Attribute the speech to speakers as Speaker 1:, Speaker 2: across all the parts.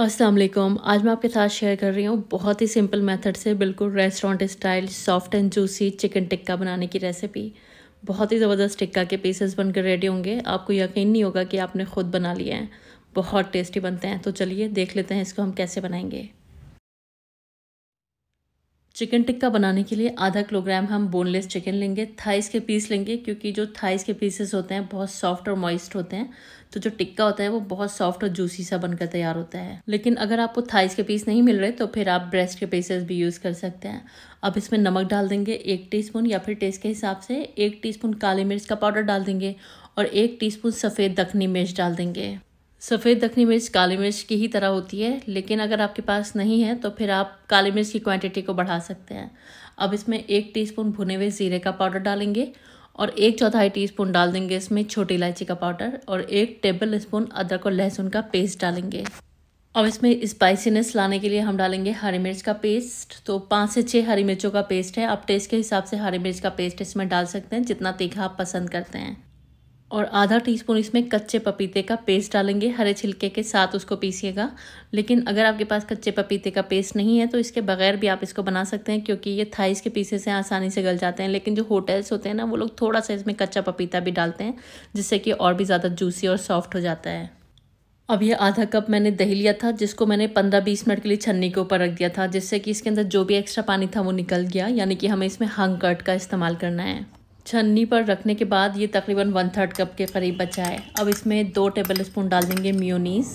Speaker 1: असलम आज मैं आपके साथ शेयर कर रही हूँ बहुत ही सिंपल मेथड से बिल्कुल restaurant style soft and juicy chicken tikka बनाने की रेसिपी बहुत ही ज़बरदस्त टिक्का के पीसेस बनकर रेडी होंगे आपको यकीन नहीं होगा कि आपने खुद बना लिया है बहुत टेस्टी बनते हैं तो चलिए देख लेते हैं इसको हम कैसे बनाएंगे चिकन टिक्का बनाने के लिए आधा किलोग्राम हम बोनलेस चिकन लेंगे थाइस के पीस लेंगे क्योंकि जो थाइस के पीसेस होते हैं बहुत सॉफ्ट और मॉइस्ट होते हैं तो जो टिक्का होता है वो बहुत सॉफ्ट और जूसी सा बनकर तैयार होता है लेकिन अगर आपको थाइस के पीस नहीं मिल रहे तो फिर आप ब्रेस्ट के पीसेस भी यूज़ कर सकते हैं अब इसमें नमक डाल देंगे एक टी या फिर टेस्ट के हिसाब से एक टी काली मिर्च का पाउडर डाल देंगे और एक टीस्पून सफ़ेद दखनी मिर्च डाल देंगे सफ़ेद दखनी मिर्च काली मिर्च की ही तरह होती है लेकिन अगर आपके पास नहीं है तो फिर आप काली मिर्च की क्वांटिटी को बढ़ा सकते हैं अब इसमें एक टीस्पून भुने हुए ज़ीरे का पाउडर डालेंगे और एक चौथाई टीस्पून डाल देंगे इसमें छोटी इलायची का पाउडर और एक टेबल स्पून अदरक और लहसुन का पेस्ट डालेंगे अब इसमें स्पाइसीनेस लाने के लिए हम डालेंगे हरी मिर्च का पेस्ट तो पाँच से छः हरी मिर्चों का पेस्ट है आप टेस्ट के हिसाब से हरी मिर्च का पेस्ट इसमें डाल सकते हैं जितना तीखा आप पसंद करते हैं और आधा टीस्पून इसमें कच्चे पपीते का पेस्ट डालेंगे हरे छिलके के साथ उसको पीसिएगा लेकिन अगर आपके पास कच्चे पपीते का पेस्ट नहीं है तो इसके बगैर भी आप इसको बना सकते हैं क्योंकि ये थाइस के पीसेस हैं आसानी से गल जाते हैं लेकिन जो होटल्स होते हैं ना वो लोग थोड़ा सा इसमें कच्चा पपीता भी डालते हैं जिससे कि और भी ज़्यादा जूसी और सॉफ्ट हो जाता है अब ये आधा कप मैंने दही लिया था जिसको मैंने पंद्रह बीस मिनट के लिए छन्नी के ऊपर रख दिया था जिससे कि इसके अंदर जो भी एक्स्ट्रा पानी था वो निकल गया यानी कि हमें इसमें हंग कट का इस्तेमाल करना है छन्नी पर रखने के बाद ये तकरीबन वन थर्ड कप के करीब बचा है अब इसमें दो टेबल स्पून डाल देंगे म्योनीस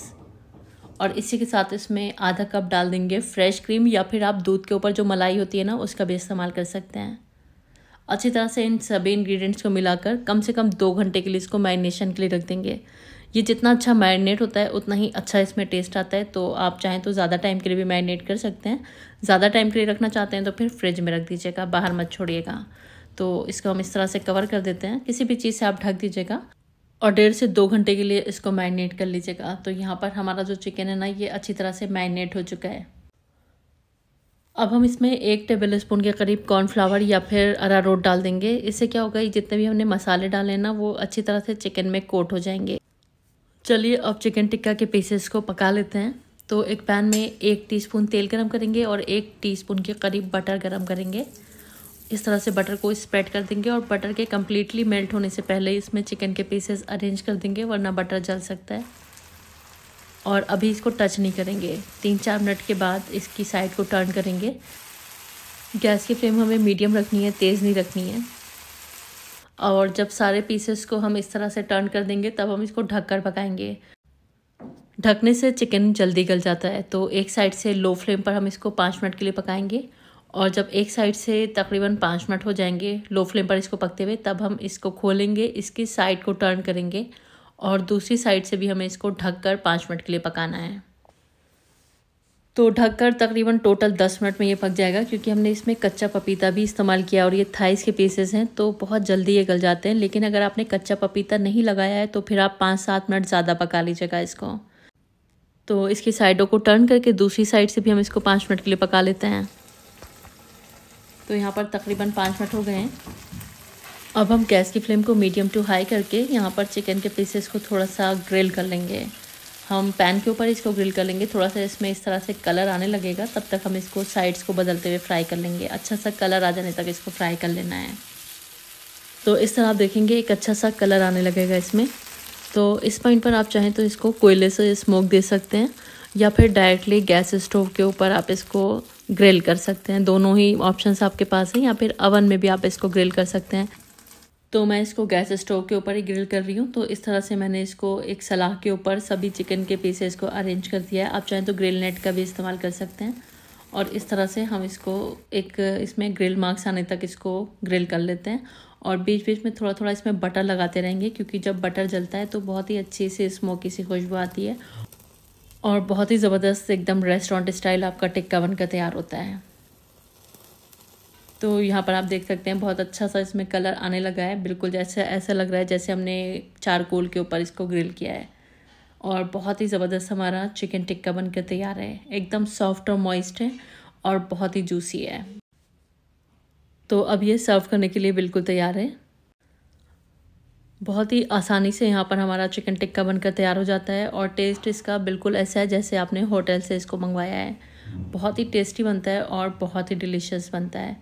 Speaker 1: और इसी के साथ इसमें आधा कप डाल देंगे फ्रेश क्रीम या फिर आप दूध के ऊपर जो मलाई होती है ना उसका भी इस्तेमाल कर सकते हैं अच्छी तरह से इन सभी इंग्रेडिएंट्स को मिलाकर कम से कम दो घंटे के लिए इसको मैरिनेशन के लिए रख देंगे ये जितना अच्छा मैरिनेट होता है उतना ही अच्छा इसमें टेस्ट आता है तो आप चाहें तो ज़्यादा टाइम के लिए भी मैरिनेट कर सकते हैं ज़्यादा टाइम के लिए रखना चाहते हैं तो फिर फ्रिज में रख दीजिएगा बाहर मत छोड़िएगा तो इसको हम इस तरह से कवर कर देते हैं किसी भी चीज़ से आप ढक दीजिएगा और डेढ़ से दो घंटे के लिए इसको मैरिनेट कर लीजिएगा तो यहाँ पर हमारा जो चिकन है ना ये अच्छी तरह से मैरिनेट हो चुका है अब हम इसमें एक टेबल स्पून के करीब कॉर्नफ्लावर या फिर अरारोट डाल देंगे इससे क्या होगा ये जितने भी हमने मसाले डाले हैं ना वो अच्छी तरह से चिकन में कोट हो जाएंगे चलिए अब चिकन टिक्का के पीसेस को पका लेते हैं तो एक पैन में एक टीस्पून तेल गरम करेंगे और एक टीस्पून के करीब बटर गरम करेंगे इस तरह से बटर को स्प्रेड कर देंगे और बटर के कम्प्लीटली मेल्ट होने से पहले इसमें चिकन के पीसेस अरेंज कर देंगे वरना बटर जल सकता है और अभी इसको टच नहीं करेंगे तीन चार मिनट के बाद इसकी साइड को टर्न करेंगे गैस की फ्लेम हमें मीडियम रखनी है तेज़ नहीं रखनी है और जब सारे पीसेस को हम इस तरह से टर्न कर देंगे तब हम इसको ढक कर पकाएंगे ढकने से चिकन जल्दी गल जाता है तो एक साइड से लो फ्लेम पर हम इसको पाँच मिनट के लिए पकाएंगे और जब एक साइड से तकरीबन पाँच मिनट हो जाएंगे लो फ्लेम पर इसको पकते हुए तब हम इसको खोलेंगे इसकी साइड को टर्न करेंगे और दूसरी साइड से भी हमें इसको ढक कर पाँच मिनट के लिए पकाना है तो ढक कर तकरीबन टोटल दस मिनट में ये पक जाएगा क्योंकि हमने इसमें कच्चा पपीता भी इस्तेमाल किया और ये थाइस के पीसेस हैं तो बहुत जल्दी ये गल जाते हैं लेकिन अगर आपने कच्चा पपीता नहीं लगाया है तो फिर आप पाँच सात मिनट ज़्यादा पका लीजिएगा इसको तो इसकी साइडों को टर्न करके दूसरी साइड से भी हम इसको पाँच मिनट के लिए पका लेते हैं तो यहाँ पर तकरीबन पाँच मिनट हो गए हैं अब हम गैस की फ्लेम को मीडियम टू हाई करके यहाँ पर चिकन के पीसेस को थोड़ा सा ग्रिल कर लेंगे हम पैन के ऊपर इसको ग्रिल कर लेंगे थोड़ा सा इसमें इस तरह से कलर आने लगेगा तब तक हम इसको साइड्स को बदलते हुए फ्राई कर लेंगे अच्छा सा कलर आ जाने तक इसको फ्राई कर लेना है तो इस तरह आप देखेंगे एक अच्छा सा कलर आने लगेगा इसमें तो इस पॉइंट पर आप चाहें तो इसको कोयले से स्मोक दे सकते हैं या फिर डायरेक्टली गैस स्टोव के ऊपर आप इसको ग्रिल कर सकते हैं दोनों ही ऑप्शंस आपके पास हैं या फिर अवन में भी आप इसको ग्रिल कर सकते हैं तो मैं इसको गैस स्टोव के ऊपर ही ग्रिल कर रही हूँ तो इस तरह से मैंने इसको एक सलाह के ऊपर सभी चिकन के पीसेस को अरेंज कर दिया है आप चाहें तो ग्रिल नेट का भी इस्तेमाल कर सकते हैं और इस तरह से हम इसको एक इसमें ग्रिल मार्क्स आने तक इसको ग्रिल कर लेते हैं और बीच बीच में थोड़ा थोड़ा इसमें बटर लगाते रहेंगे क्योंकि जब बटर जलता है तो बहुत ही अच्छी सी स्मोकी सी खुशबू आती है और बहुत ही ज़बरदस्त एकदम रेस्टोरेंट स्टाइल आपका टिक्का बनकर तैयार होता है तो यहाँ पर आप देख सकते हैं बहुत अच्छा सा इसमें कलर आने लगा है बिल्कुल जैसे ऐसा लग रहा है जैसे हमने चारकोल के ऊपर इसको ग्रिल किया है और बहुत ही ज़बरदस्त हमारा चिकन टिक्का बनकर तैयार है एकदम सॉफ्ट और मॉइस्ट है और बहुत ही जूसी है तो अब ये सर्व करने के लिए बिल्कुल तैयार है बहुत ही आसानी से यहाँ पर हमारा चिकन टिक्का बनकर तैयार हो जाता है और टेस्ट इसका बिल्कुल ऐसा है जैसे आपने होटल से इसको मंगवाया है बहुत ही टेस्टी बनता है और बहुत ही डिलीशियस बनता है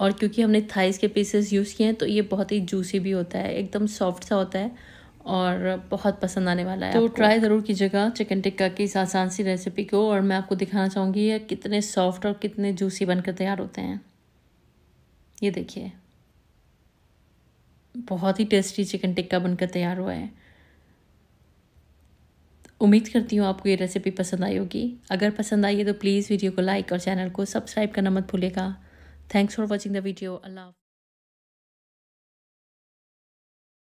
Speaker 1: और क्योंकि हमने थाइस के पीसेस यूज़ किए हैं तो ये बहुत ही जूसी भी होता है एकदम सॉफ्ट सा होता है और बहुत पसंद आने वाला है तो ट्राई ज़रूर कीजिएगा चिकन टिक्का की इस आसान सी रेसिपी को और मैं आपको दिखाना चाहूँगी ये कितने सॉफ्ट और कितने जूसी बनकर तैयार होते हैं ये देखिए बहुत ही टेस्टी चिकन टिक्का बनकर तैयार हुआ है उम्मीद करती हूँ आपको ये रेसिपी पसंद आई होगी अगर पसंद आई है तो प्लीज़ वीडियो को लाइक और चैनल को सब्सक्राइब करना मत भूलेगा thanks for watching the video Allah